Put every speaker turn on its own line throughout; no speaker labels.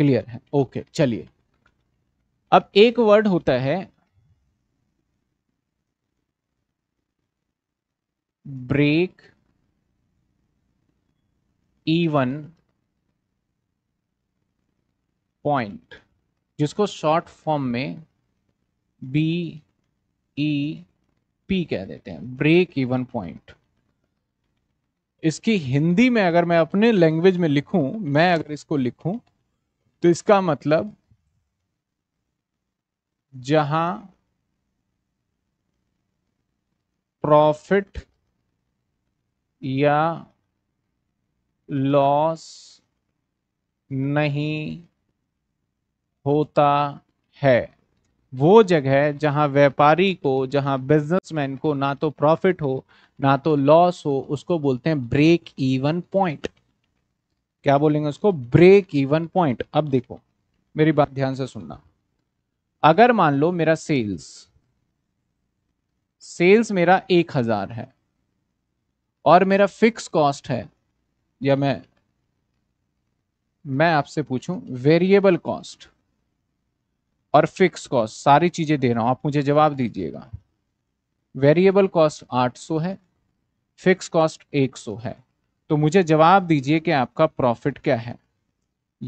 clear है okay चलिए अब एक वर्ड होता है ब्रेक इवन पॉइंट जिसको शॉर्ट फॉर्म में बी ई पी कह देते हैं ब्रेक इवन पॉइंट इसकी हिंदी में अगर मैं अपने लैंग्वेज में लिखूं मैं अगर इसको लिखूं तो इसका मतलब जहां प्रॉफिट या लॉस नहीं होता है वो जगह जहां व्यापारी को जहां बिजनेसमैन को ना तो प्रॉफिट हो ना तो लॉस हो उसको बोलते हैं ब्रेक इवन पॉइंट क्या बोलेंगे उसको ब्रेक इवन पॉइंट अब देखो मेरी बात ध्यान से सुनना अगर मान लो मेरा सेल्स सेल्स मेरा एक हजार है और मेरा फिक्स कॉस्ट है या मैं मैं आपसे पूछूं वेरिएबल कॉस्ट और फिक्स कॉस्ट सारी चीजें दे रहा हूं आप मुझे जवाब दीजिएगा वेरिएबल कॉस्ट 800 है फिक्स कॉस्ट 100 है तो मुझे जवाब दीजिए कि आपका प्रॉफिट क्या है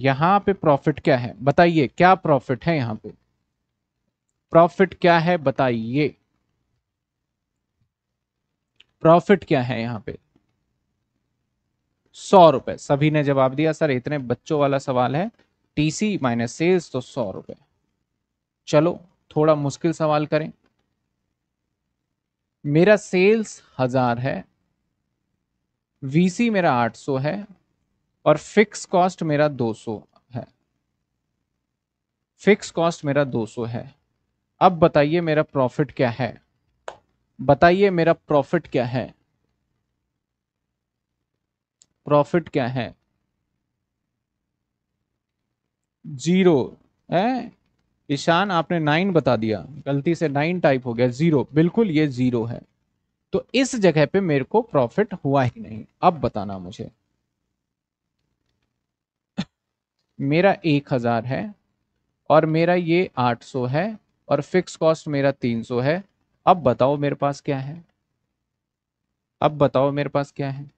यहां पे प्रॉफिट क्या है बताइए क्या प्रॉफिट है यहां पे प्रॉफिट क्या है बताइए प्रॉफिट क्या है यहां पे सौ रुपए सभी ने जवाब दिया सर इतने बच्चों वाला सवाल है टीसी माइनस सेल्स तो सौ रुपए चलो थोड़ा मुश्किल सवाल करें मेरा सेल्स हजार है वीसी मेरा 800 है और फिक्स कॉस्ट मेरा 200 है फिक्स कॉस्ट मेरा 200 है अब बताइए मेरा प्रॉफिट क्या है बताइए मेरा प्रॉफिट क्या है प्रॉफिट क्या है जीरो है ईशान आपने नाइन बता दिया गलती से नाइन टाइप हो गया जीरो बिल्कुल ये जीरो है तो इस जगह पे मेरे को प्रॉफिट हुआ ही नहीं अब बताना मुझे मेरा एक हजार है और मेरा ये आठ सौ है और फिक्स कॉस्ट मेरा तीन सौ है अब बताओ मेरे पास क्या है अब बताओ मेरे पास क्या है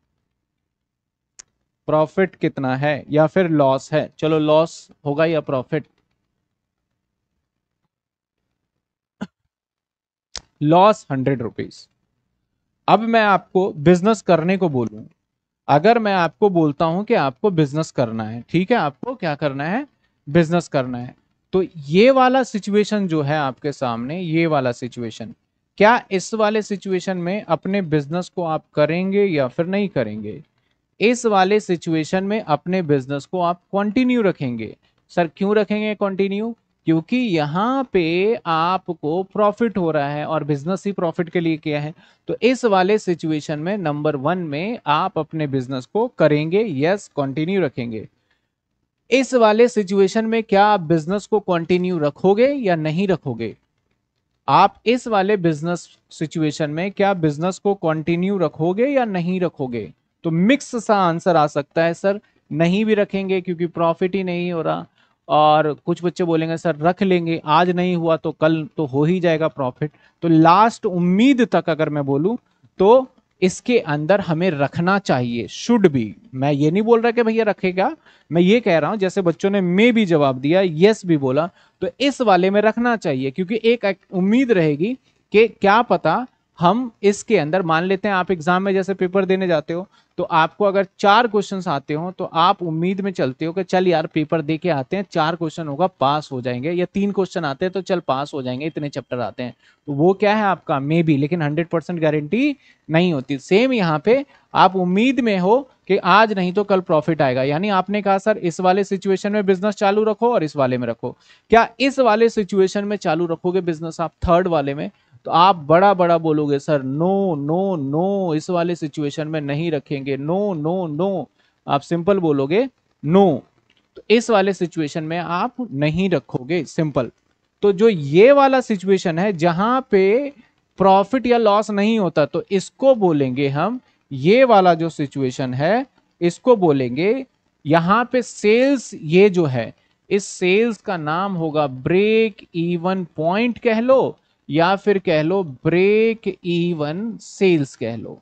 प्रॉफिट कितना है या फिर लॉस है चलो लॉस होगा या प्रॉफिट लॉस हंड्रेड रुपीज अब मैं आपको बिजनेस करने को बोलू अगर मैं आपको बोलता हूं कि आपको बिजनेस करना है ठीक है आपको क्या करना है बिजनेस करना है तो ये वाला सिचुएशन जो है आपके सामने ये वाला सिचुएशन क्या इस वाले सिचुएशन में अपने बिजनेस को आप करेंगे या फिर नहीं करेंगे इस वाले सिचुएशन में अपने बिजनेस को आप कंटिन्यू रखेंगे सर क्यों रखेंगे कंटिन्यू क्योंकि यहाँ पे आपको प्रॉफिट हो रहा है और बिजनेस ही प्रॉफिट के लिए किया है तो इस वाले सिचुएशन में नंबर वन में आप अपने बिजनेस को करेंगे यस कंटिन्यू रखेंगे इस वाले सिचुएशन में क्या आप बिजनेस को कंटिन्यू रखोगे या नहीं रखोगे आप इस वाले बिजनेस सिचुएशन में क्या बिजनेस को कंटिन्यू रखोगे या नहीं रखोगे तो मिक्स सा आंसर आ सकता है सर नहीं भी रखेंगे क्योंकि प्रॉफिट ही नहीं हो रहा और कुछ बच्चे बोलेंगे सर रख लेंगे आज नहीं हुआ तो कल तो हो ही जाएगा प्रॉफिट तो लास्ट उम्मीद तक अगर मैं बोलूँ तो इसके अंदर हमें रखना चाहिए शुड बी मैं ये नहीं बोल रहा कि भैया रखेगा मैं ये कह रहा हूं जैसे बच्चों ने मे भी जवाब दिया यस भी बोला तो इस वाले में रखना चाहिए क्योंकि एक उम्मीद रहेगी कि क्या पता हम इसके अंदर मान लेते हैं आप एग्जाम में जैसे पेपर देने जाते हो तो आपको अगर चार क्वेश्चन आते हो तो आप उम्मीद में चलते हो कि चल यार पेपर दे के आते हैं चार क्वेश्चन होगा पास हो जाएंगे या तीन क्वेश्चन आते हैं तो चल पास हो जाएंगे इतने चैप्टर आते हैं तो वो क्या है आपका मे बी लेकिन हंड्रेड परसेंट गारंटी नहीं होती सेम यहाँ पे आप उम्मीद में हो कि आज नहीं तो कल प्रॉफिट आएगा यानी आपने कहा सर इस वाले सिचुएशन में बिजनेस चालू रखो और इस वाले में रखो क्या इस वाले सिचुएशन में चालू रखोगे बिजनेस आप थर्ड वाले में तो आप बड़ा बड़ा बोलोगे सर नो नो नो इस वाले सिचुएशन में नहीं रखेंगे नो नो नो आप सिंपल बोलोगे नो तो इस वाले सिचुएशन में आप नहीं रखोगे सिंपल तो जो ये वाला सिचुएशन है जहां पे प्रॉफिट या लॉस नहीं होता तो इसको बोलेंगे हम ये वाला जो सिचुएशन है इसको बोलेंगे यहां पे सेल्स ये जो है इस सेल्स का नाम होगा ब्रेक इवन पॉइंट कह लो या फिर कह लो ब्रेक इवन सेल्स कह लो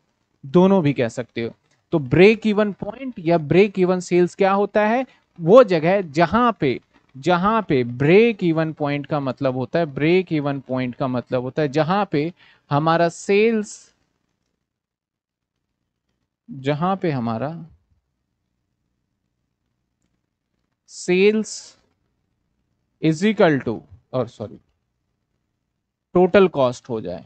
दोनों भी कह सकते हो तो ब्रेक इवन पॉइंट या ब्रेक इवन सेल्स क्या होता है वो जगह जहां पे जहां पे ब्रेक इवन पॉइंट का मतलब होता है ब्रेक इवन पॉइंट का मतलब होता है जहां पे हमारा सेल्स जहां पे हमारा सेल्स इजिकल टू और सॉरी टोटल कॉस्ट हो जाए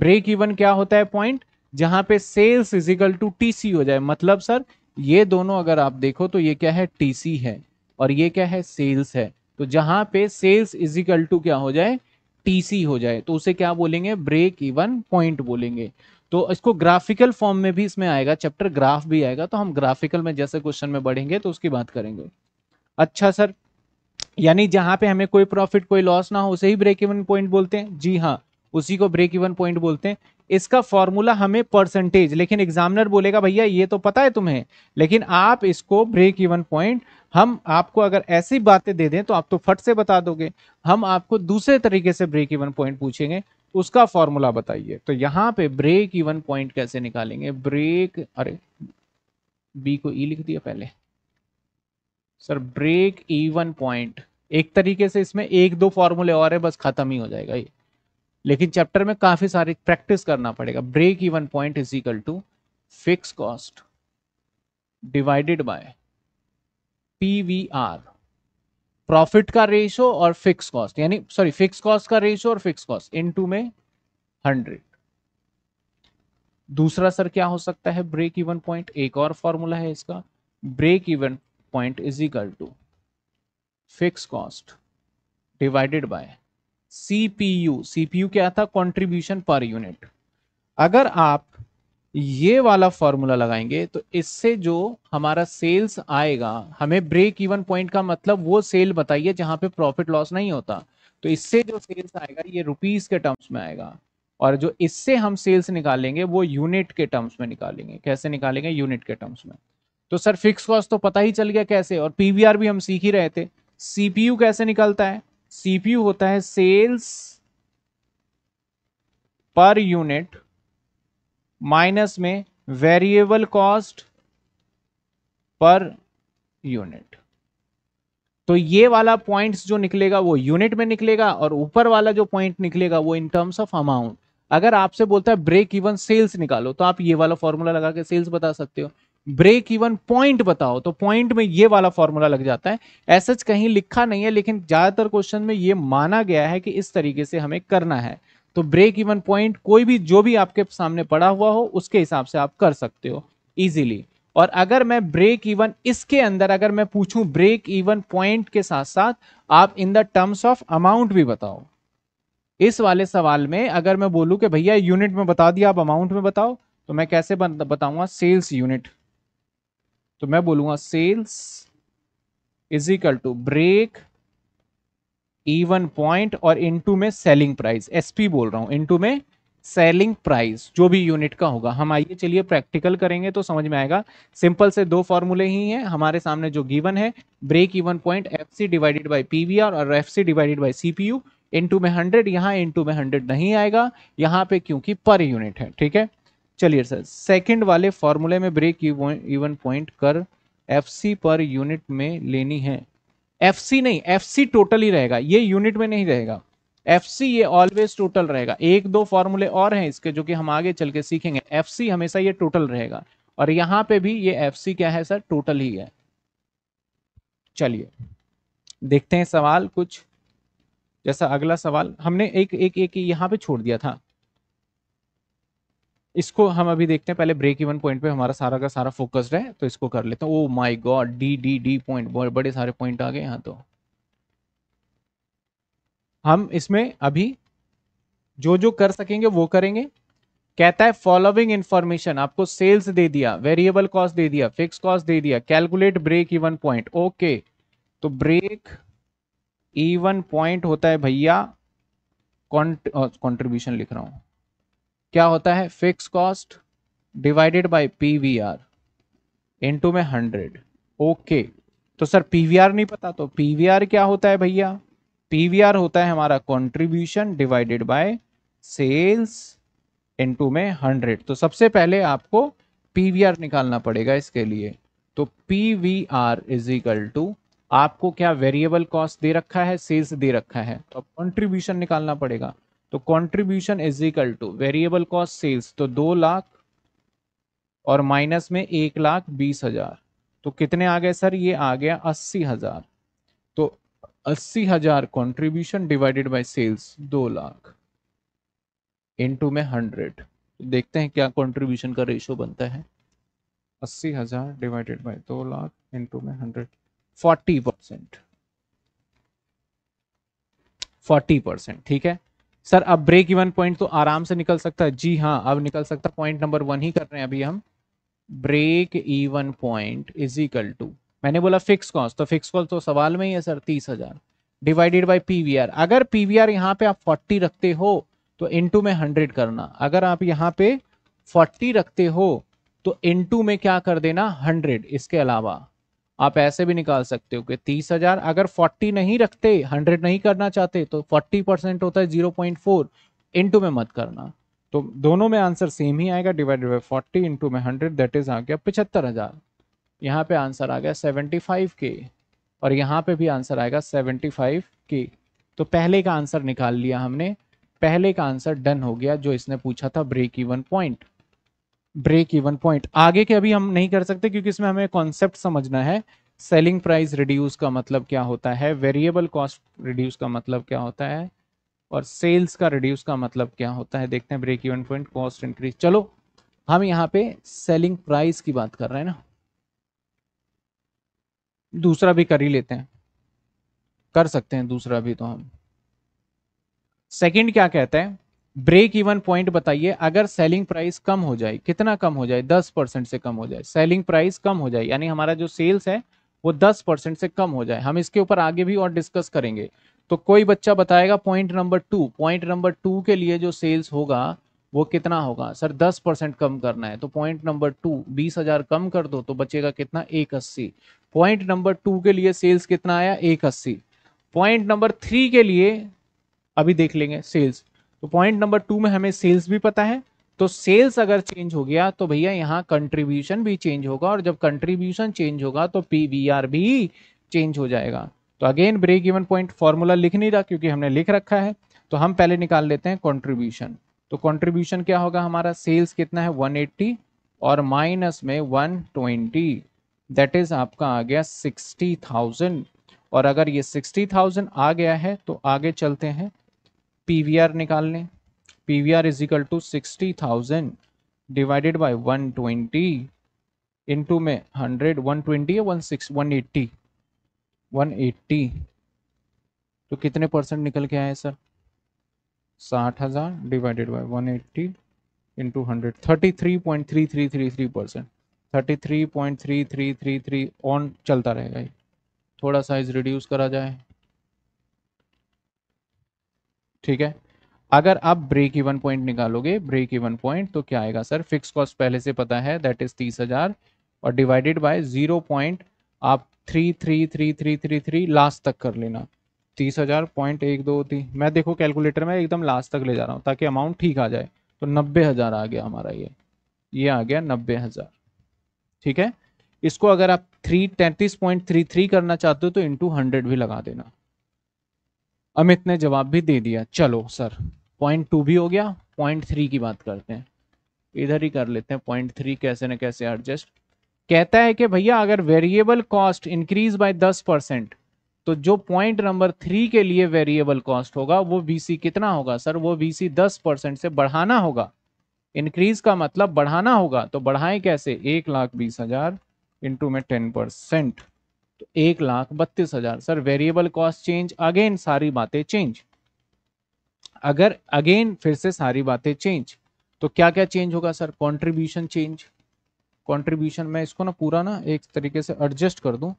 ब्रेक इवन क्या होता है पॉइंट जहां पे सेल्स इजिकल टू टीसी हो जाए मतलब सर ये दोनों अगर आप देखो तो ये क्या है टीसी है और ये क्या है सेल्स है तो जहां पे सेल्स इजिकल टू क्या हो जाए टीसी हो जाए तो उसे क्या बोलेंगे ब्रेक इवन पॉइंट बोलेंगे तो इसको ग्राफिकल फॉर्म में भी इसमें आएगा चैप्टर ग्राफ भी आएगा तो हम ग्राफिकल में जैसे क्वेश्चन में बढ़ेंगे तो उसकी बात करेंगे अच्छा सर यानी जहां पे हमें कोई प्रॉफिट कोई लॉस ना हो उसे ही ब्रेक इवन पॉइंट बोलते हैं जी हाँ उसी को ब्रेक इवन पॉइंट बोलते हैं इसका फॉर्मूला हमें परसेंटेज लेकिन एग्जामिनर बोलेगा भैया ये तो पता है तुम्हें लेकिन आप इसको ब्रेक इवन पॉइंट हम आपको अगर ऐसी बातें दे दें तो आप तो फट से बता दोगे हम आपको दूसरे तरीके से ब्रेक इवन पॉइंट पूछेंगे उसका फॉर्मूला बताइए तो यहाँ पे ब्रेक इवन पॉइंट कैसे निकालेंगे ब्रेक अरे बी को ई e लिख दिया पहले सर ब्रेक इवन पॉइंट एक तरीके से इसमें एक दो फॉर्मूले और है बस खत्म ही हो जाएगा ये लेकिन चैप्टर में काफी सारी प्रैक्टिस करना पड़ेगा break even point is equal to fix cost divided by PVR profit का रेशो और फिक्स कॉस्ट यानी सॉरी फिक्स कॉस्ट का रेशो और फिक्स कॉस्ट इन टू में हंड्रेड दूसरा सर क्या हो सकता है ब्रेक इवन पॉइंट एक और फॉर्मूला है इसका break even point is equal to fix cost divided by CPU CPU क्या था कंट्रीब्यूशन पर यूनिट अगर आप ये वाला फॉर्मूला लगाएंगे तो इससे जो हमारा सेल्स आएगा हमें ब्रेक इवन पॉइंट का मतलब वो सेल बताइए जहां पे प्रॉफिट लॉस नहीं होता तो इससे जो सेल्स आएगा ये रुपीस के टर्म्स में आएगा और जो इससे हम सेल्स निकालेंगे वो यूनिट के टर्म्स में निकालेंगे कैसे निकालेंगे यूनिट के टर्म्स में तो सर फिक्स कॉस्ट तो पता ही चल गया कैसे और पीवीआर भी हम सीख ही रहे थे सीपीयू कैसे निकलता है सीपीयू होता है सेल्स पर यूनिट माइनस में वेरिएबल कॉस्ट पर यूनिट तो ये वाला पॉइंट्स जो निकलेगा वो यूनिट में निकलेगा और ऊपर वाला जो पॉइंट निकलेगा वो इन टर्म्स ऑफ अमाउंट अगर आपसे बोलता है ब्रेक इवन सेल्स निकालो तो आप ये वाला फॉर्मूला लगा के सेल्स बता सकते हो ब्रेक इवन पॉइंट बताओ तो पॉइंट में ये वाला फॉर्मूला लग जाता है ऐसा कहीं लिखा नहीं है लेकिन ज्यादातर क्वेश्चन में ये माना गया है कि इस तरीके से हमें करना है तो ब्रेक इवन पॉइंट कोई भी जो भी आपके सामने पड़ा हुआ हो उसके हिसाब से आप कर सकते हो इजीली और अगर मैं ब्रेक इवन इसके अंदर अगर मैं पूछूं ब्रेक इवन पॉइंट के साथ साथ आप in the terms of amount भी बताओ इस वाले सवाल में अगर मैं बोलूं कि भैया यूनिट में बता दिया आप अमाउंट में बताओ तो मैं कैसे बताऊंगा सेल्स यूनिट तो मैं बोलूंगा sales is equal to break even point और इनटू में सेलिंग प्राइस एसपी बोल रहा हूं इनटू में सेलिंग प्राइस जो भी यूनिट का होगा हम आइए चलिए प्रैक्टिकल करेंगे तो समझ में आएगा सिंपल से दो फॉर्मूले ही हैं हमारे सामने जो गिवन है break even point F C divided by P और F C divided by C P U to में हंड्रेड यहाँ इंटू में हंड्रेड नहीं आएगा यहाँ पे क्योंकि पर यूनिट है ठीक है चलिए सर सेकंड वाले फॉर्मूले में ब्रेक इवन पॉइंट कर एफसी पर यूनिट में लेनी है एफसी नहीं एफसी टोटल ही रहेगा ये यूनिट में नहीं रहेगा एफसी ये ऑलवेज टोटल रहेगा एक दो फॉर्मूले और हैं इसके जो कि हम आगे चल के सीखेंगे एफसी हमेशा ये टोटल रहेगा और यहां पे भी ये एफसी क्या है सर टोटल ही है चलिए देखते हैं सवाल कुछ जैसा अगला सवाल हमने एक एक एक यहां पे छोड़ दिया था इसको हम अभी देखते हैं पहले ब्रेक इवन पॉइंट पे हमारा सारा का सारा फोकस्ड है तो इसको कर लेते हैं oh my god D D D point बड़े सारे पॉइंट आ गए यहाँ तो हम इसमें अभी जो जो कर सकेंगे वो करेंगे कहता है फॉलोइंग इन्फॉर्मेशन आपको सेल्स दे दिया वेरिएबल कॉस्ट दे दिया फिक्स कॉस्ट दे दिया calculate break even point okay तो ब्रेक इवन पॉइंट होता है भैया कॉन्ट्रीब्यूशन लिख रहा हूं क्या होता है fix cost divided by PVR into में हंड्रेड ओके तो सर पीवीआर नहीं पता तो पीवीआर क्या होता है भैया पीवीआर होता है हमारा contribution divided by sales into में हंड्रेड तो सबसे पहले आपको पीवीआर निकालना पड़ेगा इसके लिए तो P V R is equal to आपको क्या वेरिएबल कॉस्ट दे रखा है सेल्स दे रखा है तो कॉन्ट्रीब्यूशन निकालना पड़ेगा तो contribution is equal to variable cost sales तो दो लाख और माइनस में एक लाख बीस हजार तो कितने आ गए सर ये आ गया अस्सी हजार तो अस्सी हजार कॉन्ट्रीब्यूशन डिवाइडेड बाई सेल्स दो लाख इंटू में हंड्रेड देखते हैं क्या कॉन्ट्रीब्यूशन का रेशियो बनता है अस्सी हजार डिवाइडेड बाई दो लाख इंटू में hundred forty percent forty percent ठीक है सर अब ब्रेक इवन पॉइंट तो आराम से निकल सकता है जी हाँ अब निकल सकता पॉइंट नंबर वन ही कर रहे हैं अभी हम break even point is equal to मैंने बोला फिक्स कॉस्ट तो फिक्स कॉस्ट तो सवाल में ही है सर तीस हजार डिवाइडेड बाई पीवीआर अगर पीवीआर यहाँ पे आप फोर्टी रखते हो तो इनटू में हंड्रेड करना अगर आप यहाँ पे फोर्टी रखते हो तो इनटू में क्या कर देना हंड्रेड इसके अलावा आप ऐसे भी निकाल सकते हो कि तीस हजार अगर फोर्टी नहीं रखते हंड्रेड नहीं करना चाहते तो फोर्टी परसेंट होता है जीरो पॉइंट फोर इंटू में मत करना तो दोनों में आंसर सेम ही आएगा डिवाइडेड बाई फोर्टी इंटू में हंड्रेड दैट इज आ गया पिछहत्तर हजार यहाँ पे आंसर आ गया सेवेंटी फाइव के और यहाँ पे भी आंसर आएगा सेवेंटी फाइव के तो पहले का आंसर निकाल लिया हमने पहले का आंसर डन हो गया जो इसने पूछा था break even point break even point आगे के अभी हम नहीं कर सकते क्योंकि इसमें हमें कॉन्सेप्ट समझना है सेलिंग प्राइस रिड्यूस का मतलब क्या होता है वेरिएबल कॉस्ट रिड्यूस का मतलब क्या होता है और सेल्स का रिड्यूस का मतलब क्या होता है देखते हैं break even point cost increase चलो हम यहाँ पे सेलिंग प्राइस की बात कर रहे हैं ना दूसरा भी कर ही लेते हैं कर सकते हैं दूसरा भी तो हम सेकंड क्या कहता है ब्रेक इवन पॉइंट बताइए अगर सेलिंग प्राइस कम हो जाए कितना कम हो जाए दस परसेंट से कम हो जाए सेलिंग प्राइस कम हो जाए यानी हमारा जो सेल्स है वो दस परसेंट से कम हो जाए हम इसके ऊपर आगे भी और डिस्कस करेंगे तो कोई बच्चा बताएगा point number two point number two के लिए जो सेल्स होगा वो कितना होगा सर दस परसेंट कम करना है तो पॉइंट नंबर टू बीस हजार कम कर दो तो बचेगा कितना एक अस्सी पॉइंट नंबर टू के लिए सेल्स कितना आया एक अस्सी पॉइंट नंबर थ्री के लिए अभी देख लेंगे सेल्स तो पॉइंट नंबर टू में हमें सेल्स भी पता है तो सेल्स अगर चेंज हो गया तो भैया यहाँ कंट्रीब्यूशन भी चेंज होगा और जब कंट्रीब्यूशन चेंज होगा तो पी भी चेंज हो जाएगा तो again break even point formula लिख नहीं रहा क्योंकि हमने लिख रखा है तो हम पहले निकाल लेते हैं कॉन्ट्रीब्यूशन तो कॉन्ट्रीब्यूशन क्या होगा हमारा सेल्स कितना है वन और माइनस में ट्वेंटी दैट इज आपका आ गया थाउजेंड और अगर ये थाउजेंड आ गया है तो आगे चलते हैं पीवीआर निकाल लें P R is equal to sixty thousand divided by one twenty into में हंड्रेड वन ट्वेंटी या one six one eighty one eighty तो कितने परसेंट निकल के आए सर साठ हज़ार divided by one eighty into hundred thirty three point three three three three percent thirty three point three three three three on चलता रहेगा ये थोड़ा साइज रिड्यूस करा जाए ठीक है अगर आप ब्रेक इवन पॉइंट निकालोगे ब्रेक इवन पॉइंट तो क्या आएगा सर फिक्स कॉस्ट पहले से पता है दैट इज तीस हजार और डिवाइडेड बाय जीरो पॉइंट आप three three three three three three last तक कर लेना तीस हजार पॉइंट एक दो तीन मैं देखो कैलकुलेटर में एकदम लास्ट तक ले जा रहा हूँ ताकि अमाउंट ठीक आ जाए तो नब्बे हज़ार आ गया हमारा ये ये आ गया नब्बे हज़ार ठीक है इसको अगर आप थ्री तैंतीस पॉइंट थ्री थ्री करना चाहते हो तो इंटू हंड्रेड भी लगा देना अमित ने जवाब भी दे दिया चलो सर पॉइंट टू भी हो गया पॉइंट थ्री की बात करते हैं इधर ही कर लेते हैं पॉइंट थ्री कैसे ना कैसे एडजस्ट कहता है कि भैया अगर वेरिएबल कॉस्ट इंक्रीज बाय दस परसेंट तो जो पॉइंट नंबर थ्री के लिए वेरिएबल कॉस्ट होगा वो वीसी कितना होगा सर वो वीसी दस परसेंट से बढ़ाना होगा इंक्रीज का मतलब बढ़ाना होगा तो बढ़ाएं कैसे एक लाख बीस हजार इंटू में टेन परसेंट तो एक लाख बत्तीस हजार sir variable cost change again सारी बातें चेंज अगर अगेन फिर से सारी बातें चेंज तो क्या क्या चेंज होगा सर कंट्रीब्यूशन चेंज कंट्रीब्यूशन मैं इसको ना पूरा ना एक तरीके से एडजस्ट कर दूं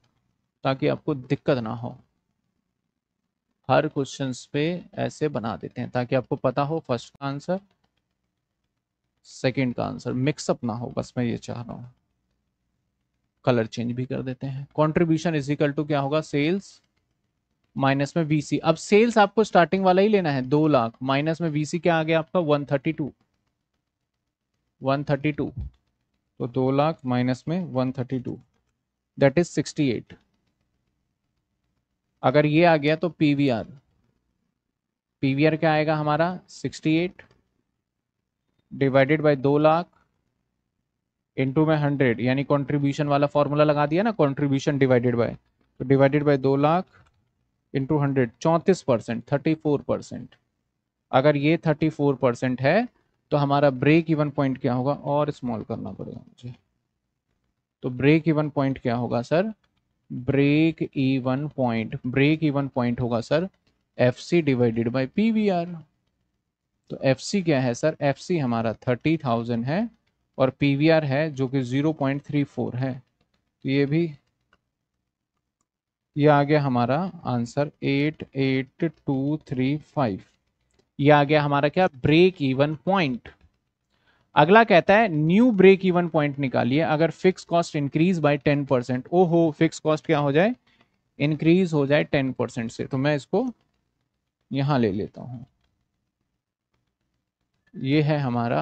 ताकि आपको दिक्कत ना हो हर क्वेश्चन पे ऐसे बना देते हैं ताकि आपको पता हो फर्स्ट का आंसर सेकेंड का आंसर मिक्सअप ना हो बस मैं ये चाह रहा हूँ कलर चेंज भी कर देते हैं कॉन्ट्रीब्यूशन इज इक्वल टू क्या होगा सेल्स माइनस में वीसी अब सेल्स आपको स्टार्टिंग वाला ही लेना है दो लाख माइनस में वीसी क्या आ गया आपका one thirty two one thirty two तो दो लाख माइनस में one thirty two that is sixty eight अगर ये आ गया तो पीवीआर पीवीआर क्या आएगा हमारा सिक्सटी एट डिवाइडेड बाई दो लाख इंटू में हंड्रेड यानी कॉन्ट्रीब्यूशन वाला फॉर्मूला लगा दिया ना कॉन्ट्रीब्यूशन डिवाइडेड बाय तो डिवाइडेड बाय दो लाख इंटू हंड्रेड चौंतीस परसेंट थर्टी फोर परसेंट अगर ये थर्टी फोर परसेंट है तो हमारा ब्रेक इवन पॉइंट क्या होगा और स्मॉल करना पड़ेगा मुझे तो ब्रेक इवन पॉइंट क्या होगा sir break even point break even point होगा sir F C divided by P V R तो एफ सी क्या है सर एफ सी हमारा थर्टी थाउजेंड है और पी है जो कि 0.34 है तो ये भी ये आ गया हमारा आंसर 88235 ये आ गया हमारा क्या ब्रेक इवन पॉइंट अगला कहता है न्यू ब्रेक इवन पॉइंट निकालिए अगर fix cost increase by 10 percent ओ हो फिक्स कॉस्ट क्या हो जाए इंक्रीज हो जाए 10 परसेंट से तो मैं इसको यहां ले लेता हूं ये है हमारा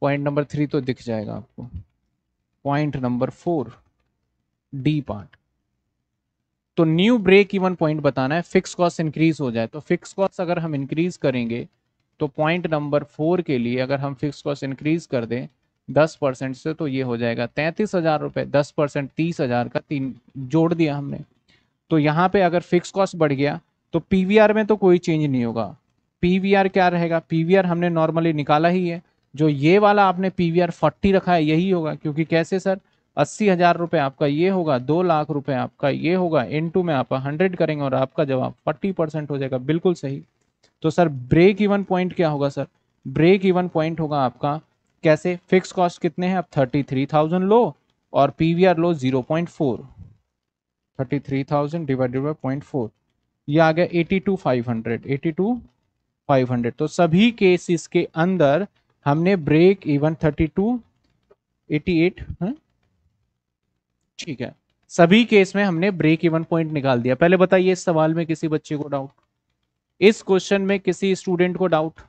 पॉइंट नंबर थ्री तो दिख जाएगा आपको point number four D part तो न्यू ब्रेक इवन पॉइंट बताना है फिक्स कॉस्ट इंक्रीज हो जाए तो फिक्स कॉस्ट अगर हम इंक्रीज करेंगे तो पॉइंट नंबर फोर के लिए अगर हम फिक्स कॉस्ट इंक्रीज कर दें दस परसेंट से तो ये हो जाएगा तैंतीस हज़ार रुपये दस परसेंट तीस हज़ार का तीन जोड़ दिया हमने तो यहाँ पे अगर फिक्स कॉस्ट बढ़ गया तो पीवीआर में तो कोई चेंज नहीं होगा पीवीआर क्या रहेगा पीवीआर हमने नॉर्मली निकाला ही है जो ये वाला आपने पी वी आर फोर्टी रखा है यही होगा क्योंकि कैसे सर अस्सी हज़ार रुपये आपका ये होगा दो लाख रुपए आपका ये होगा इन टू में आप हंड्रेड करेंगे और आपका जवाब फोर्टी परसेंट हो जाएगा बिल्कुल सही तो सर ब्रेक इवन पॉइंट क्या होगा सर ब्रेक इवन पॉइंट होगा आपका कैसे फिक्स कॉस्ट कितने हैं आप थर्टी थ्री थाउजेंड लो और पी वी आर लो zero point four thirty three thousand divided by point four ये आ गया eighty two five hundred eighty two five hundred तो सभी केसेस के अंदर हमने break even thirty two eighty eight ठीक है सभी केस में हमने ब्रेक इवन पॉइंट निकाल दिया पहले बताइए इस सवाल में किसी बच्चे को डाउट इस क्वेश्चन में किसी स्टूडेंट को डाउट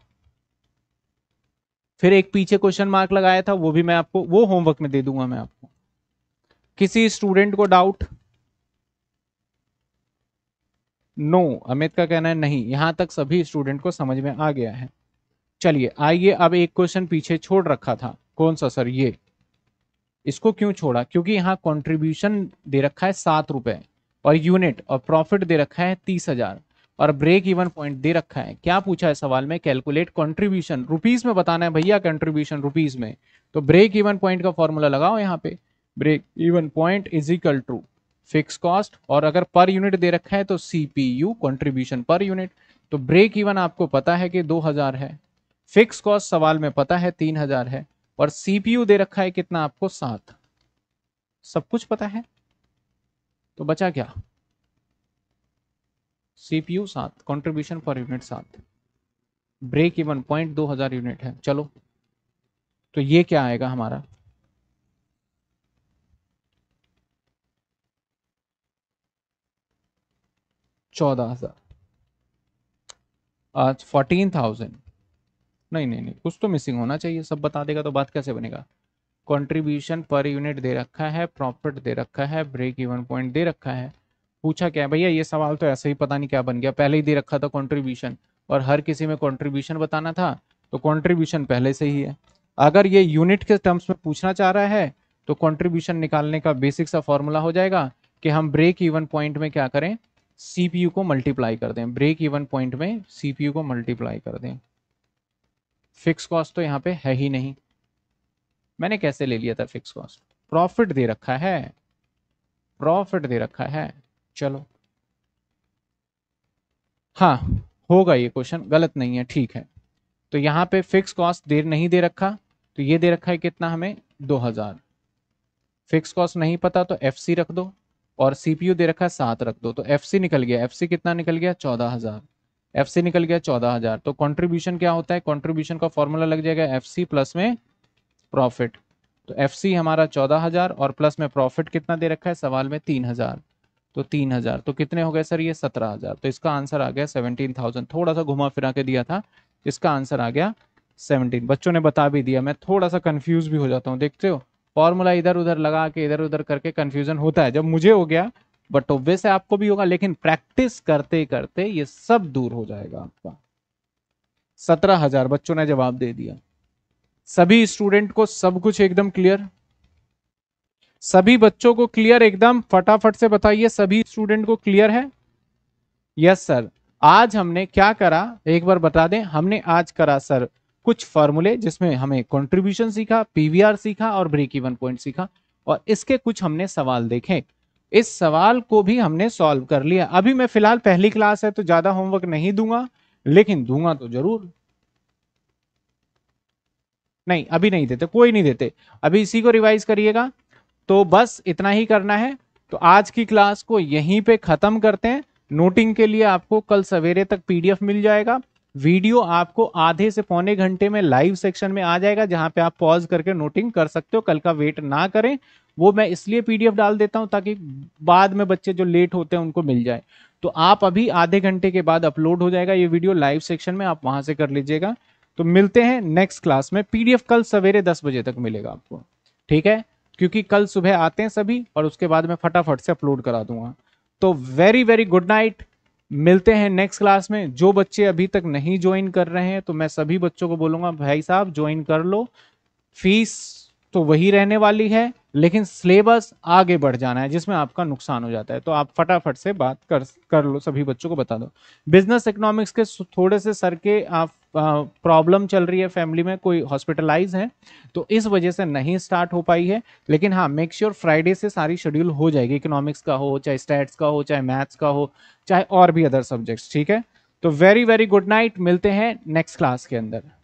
फिर एक पीछे क्वेश्चन मार्क लगाया था वो भी मैं आपको वो होमवर्क में दे दूंगा मैं आपको किसी स्टूडेंट को डाउट नो no, अमित का कहना है नहीं यहां तक सभी स्टूडेंट को समझ में आ गया है चलिए आइए अब एक क्वेश्चन पीछे छोड़ रखा था कौन सा सर ये इसको क्यों छोड़ा क्योंकि यहाँ कंट्रीब्यूशन दे रखा है सात रुपए और यूनिट और प्रॉफिट दे रखा है तीस हजार और ब्रेक इवन पॉइंट दे रखा है क्या पूछा है सवाल में कैलकुलेट कंट्रीब्यूशन रुपीज में बताना है भैया कंट्रीब्यूशन रुपीज में तो ब्रेक इवन पॉइंट का फॉर्मूला लगाओ यहाँ पे break even point is equal to fix cost और अगर पर यूनिट दे रखा है तो C P U contribution per unit तो ब्रेक इवन आपको पता है कि हजार है फिक्स कॉस्ट सवाल में पता है तीन हजार है और सीपीयू दे रखा है कितना आपको सात सब कुछ पता है तो बचा क्या सीपीयू सात कंट्रीब्यूशन पर यूनिट सात ब्रेक इवन पॉइंट दो हजार यूनिट है चलो तो ये क्या आएगा हमारा चौदह हजार फोर्टीन थाउजेंड नहीं नहीं नहीं कुछ तो मिसिंग होना चाहिए सब बता देगा तो बात कैसे बनेगा कंट्रीब्यूशन पर यूनिट दे रखा है प्रॉफिट दे रखा है ब्रेक इवन पॉइंट दे रखा है पूछा क्या है भैया ये सवाल तो ऐसे ही पता नहीं क्या बन गया पहले ही दे रखा था कंट्रीब्यूशन और हर किसी में कंट्रीब्यूशन बताना था तो कंट्रीब्यूशन पहले से ही है अगर ये यूनिट के टर्म्स में पूछना चाह रहा है तो कॉन्ट्रीब्यूशन निकालने का बेसिक सा फॉर्मूला हो जाएगा कि हम ब्रेक इवन पॉइंट में क्या करें सीपीयू को मल्टीप्लाई कर दें ब्रेक इवन पॉइंट में सीपीयू को मल्टीप्लाई कर दें फिक्स कॉस्ट तो यहाँ पे है ही नहीं मैंने कैसे ले लिया था फिक्स कॉस्ट प्रॉफिट दे रखा है प्रॉफिट दे रखा है चलो हाँ होगा ये क्वेश्चन गलत नहीं है ठीक है तो यहाँ पे फिक्स कॉस्ट देर नहीं दे रखा तो ये दे रखा है कितना हमें 2000 फिक्स कॉस्ट नहीं पता तो एफ रख दो और सीपीयू दे रखा है सात रख दो तो एफ निकल गया एफ कितना निकल गया चौदह हजार एफ सी निकल गया चौदह हजार तो कंट्रीब्यूशन क्या होता है कंट्रीब्यूशन का फॉर्मूला लग जाएगा एफ सी प्लस में प्रॉफिट तो एफ सी हमारा चौदह हजार और प्लस में प्रॉफिट कितना दे रखा है सवाल में तीन हजार तो तीन हजार तो कितने हो गए सर ये सत्रह हजार तो इसका आंसर आ गया सेवनटीन थाउजेंड थोड़ा सा घुमा फिरा के दिया था इसका आंसर आ गया सेवनटीन बच्चों ने बता भी दिया मैं थोड़ा सा कंफ्यूज भी हो जाता हूँ देखते हो फॉर्मूला इधर उधर लगा के इधर उधर करके कंफ्यूजन होता है जब मुझे हो गया बट ऑब्वियस है आपको भी होगा लेकिन प्रैक्टिस करते करते ये सब दूर हो जाएगा आपका सत्रह हजार बच्चों ने जवाब दे दिया सभी स्टूडेंट को सब कुछ एकदम क्लियर सभी बच्चों को क्लियर एकदम फटाफट से बताइए सभी स्टूडेंट को क्लियर है यस सर आज हमने क्या करा एक बार बता दें हमने आज करा सर कुछ फॉर्मूले जिसमें हमें कंट्रीब्यूशन सीखा पीवीआर सीखा और ब्रेक इवन पॉइंट सीखा और इसके कुछ हमने सवाल देखे इस सवाल को भी हमने सॉल्व कर लिया अभी मैं फिलहाल पहली क्लास है तो ज्यादा होमवर्क नहीं दूंगा लेकिन दूंगा तो जरूर नहीं अभी नहीं देते कोई नहीं देते अभी इसी को रिवाइज करिएगा तो बस इतना ही करना है तो आज की क्लास को यहीं पे ख़त्म करते हैं नोटिंग के लिए आपको कल सवेरे तक पीडीएफ मिल जाएगा वीडियो आपको आधे से पौने घंटे में लाइव सेक्शन में आ जाएगा जहां पे आप पॉज करके नोटिंग कर सकते हो कल का वेट ना करें वो मैं इसलिए पीडीएफ डाल देता हूँ ताकि बाद में बच्चे जो लेट होते हैं उनको मिल जाए तो आप अभी आधे घंटे के बाद अपलोड हो जाएगा ये वीडियो लाइव सेक्शन में आप वहां से कर लीजिएगा तो मिलते हैं नेक्स्ट क्लास में पीडीएफ कल सवेरे दस बजे तक मिलेगा आपको ठीक है क्योंकि कल सुबह आते हैं सभी और उसके बाद मैं फटाफट से अपलोड करा दूंगा तो वेरी वेरी गुड नाइट मिलते हैं नेक्स्ट क्लास में जो बच्चे अभी तक नहीं ज्वाइन कर रहे हैं तो मैं सभी बच्चों को बोलूंगा भाई साहब ज्वाइन कर लो फीस तो वही रहने वाली है लेकिन सिलेबस आगे बढ़ जाना है जिसमें आपका नुकसान हो जाता है तो आप फटाफट से बात कर कर लो सभी बच्चों को बता दो बिजनेस इकोनॉमिक्स के थोड़े से सर के आप प्रॉब्लम चल रही है फैमिली में कोई हॉस्पिटलाइज है तो इस वजह से नहीं स्टार्ट हो पाई है लेकिन हाँ मेक श्योर फ्राइडे से सारी शेड्यूल हो जाएगी इकोनॉमिक्स का हो चाहे स्टैट्स का हो चाहे मैथ्स का हो चाहे और भी अदर सब्जेक्ट्स ठीक है तो वेरी वेरी गुड नाइट मिलते हैं नेक्स्ट क्लास के अंदर